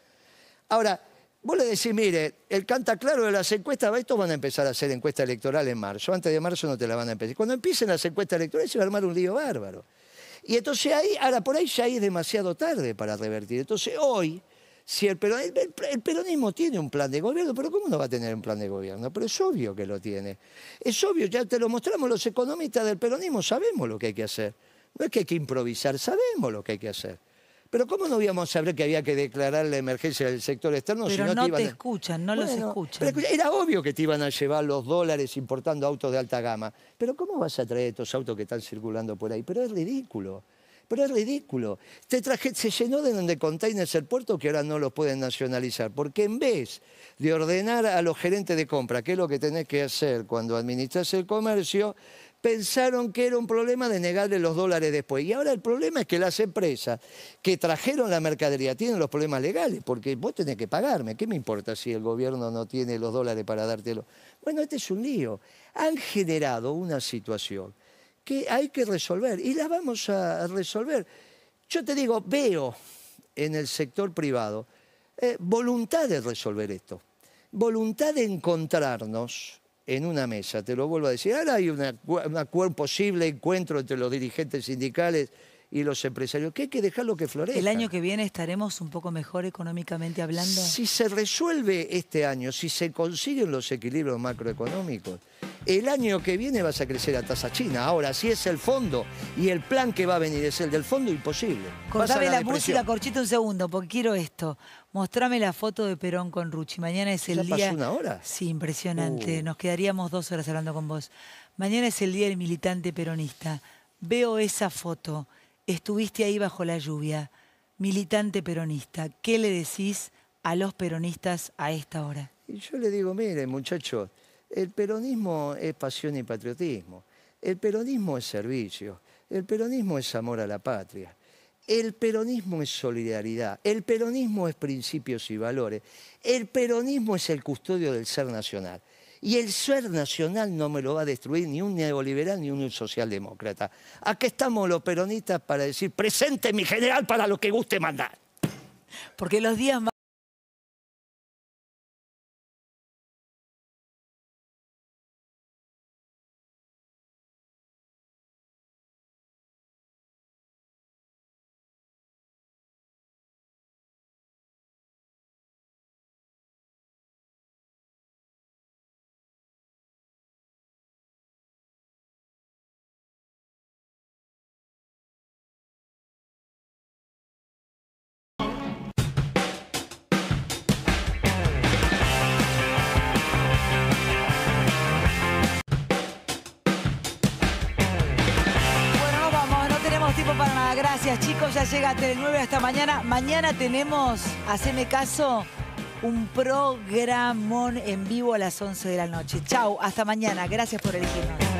Ahora, Vos le decís, mire, el canta claro de las encuestas, estos van a empezar a hacer encuestas electorales en marzo, antes de marzo no te la van a empezar. Cuando empiecen las encuestas electorales se va a armar un lío bárbaro. Y entonces ahí, ahora por ahí ya es demasiado tarde para revertir. Entonces hoy, si el peronismo tiene un plan de gobierno, pero ¿cómo no va a tener un plan de gobierno? Pero es obvio que lo tiene. Es obvio, ya te lo mostramos los economistas del peronismo, sabemos lo que hay que hacer. No es que hay que improvisar, sabemos lo que hay que hacer. Pero ¿cómo no íbamos a saber que había que declarar la emergencia del sector externo? Pero no, te, escuchan, no los escuchan. era obvio que te iban a llevar los dólares importando autos de alta gama. Pero ¿cómo vas a traer estos autos que están circulando por ahí? Pero es ridículo. Pero es ridículo. se llenó de, de containers el puerto que ahora no los pueden nacionalizar. Porque en vez de ordenar a los gerentes de compra, que es lo que tenés que hacer cuando administras el comercio, pensaron que era un problema de negarle los dólares después. Y ahora el problema es que las empresas que trajeron la mercadería tienen los problemas legales, porque vos tenés que pagarme. ¿Qué me importa si el gobierno no tiene los dólares para dártelo? Bueno, este es un lío. Han generado una situación que hay que resolver y la vamos a resolver. Yo te digo, veo en el sector privado eh, voluntad de resolver esto, voluntad de encontrarnos en una mesa, te lo vuelvo a decir, ahora hay una, un posible encuentro entre los dirigentes sindicales y los empresarios, que hay que dejarlo que florezca. ¿El año que viene estaremos un poco mejor económicamente hablando? Si se resuelve este año, si se consiguen los equilibrios macroeconómicos, el año que viene vas a crecer a tasa china. Ahora, si es el fondo y el plan que va a venir es el del fondo, imposible. Cortame la, música, Corchito, un segundo, porque quiero esto. Mostrame la foto de Perón con Ruchi. Mañana es el ¿Ya día. Pasó una hora? Sí, impresionante. Uh. Nos quedaríamos dos horas hablando con vos. Mañana es el día del militante peronista. Veo esa foto. Estuviste ahí bajo la lluvia, militante peronista. ¿Qué le decís a los peronistas a esta hora? Y yo le digo, mire, muchachos, el peronismo es pasión y patriotismo. El peronismo es servicio. El peronismo es amor a la patria. El peronismo es solidaridad, el peronismo es principios y valores, el peronismo es el custodio del ser nacional. Y el ser nacional no me lo va a destruir ni un neoliberal ni un socialdemócrata. Aquí estamos los peronistas para decir, presente mi general para lo que guste mandar. Porque los días Gracias chicos, ya llega el 9 hasta mañana. Mañana tenemos, haceme caso, un programón en vivo a las 11 de la noche. Chau, hasta mañana. Gracias por elegirnos.